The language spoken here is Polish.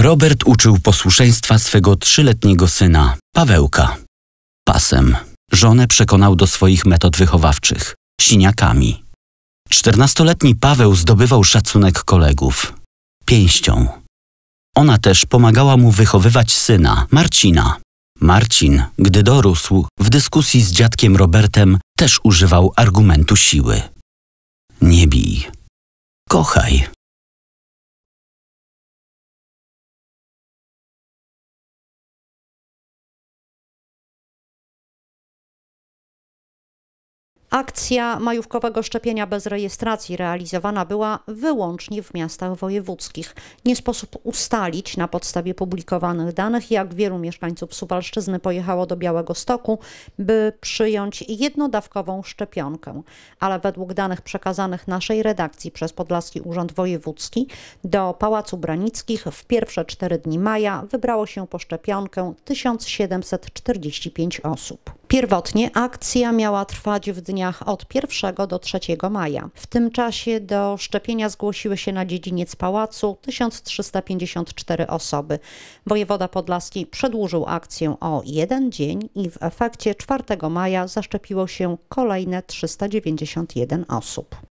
Robert uczył posłuszeństwa swego trzyletniego syna, Pawełka. Pasem. Żonę przekonał do swoich metod wychowawczych siniakami. Czternastoletni Paweł zdobywał szacunek kolegów pięścią. Ona też pomagała mu wychowywać syna, Marcina. Marcin, gdy dorósł, w dyskusji z dziadkiem Robertem też używał argumentu siły. Nie bij. Kochaj. Akcja majówkowego szczepienia bez rejestracji realizowana była wyłącznie w miastach wojewódzkich. Nie sposób ustalić na podstawie publikowanych danych, jak wielu mieszkańców Suwalszczyzny pojechało do Białego Stoku, by przyjąć jednodawkową szczepionkę. Ale według danych przekazanych naszej redakcji przez Podlaski Urząd Wojewódzki do Pałacu Branickich w pierwsze cztery dni maja wybrało się po szczepionkę 1745 osób. Pierwotnie akcja miała trwać w dniach od 1 do 3 maja. W tym czasie do szczepienia zgłosiły się na dziedziniec pałacu 1354 osoby. Wojewoda Podlaski przedłużył akcję o jeden dzień i w efekcie 4 maja zaszczepiło się kolejne 391 osób.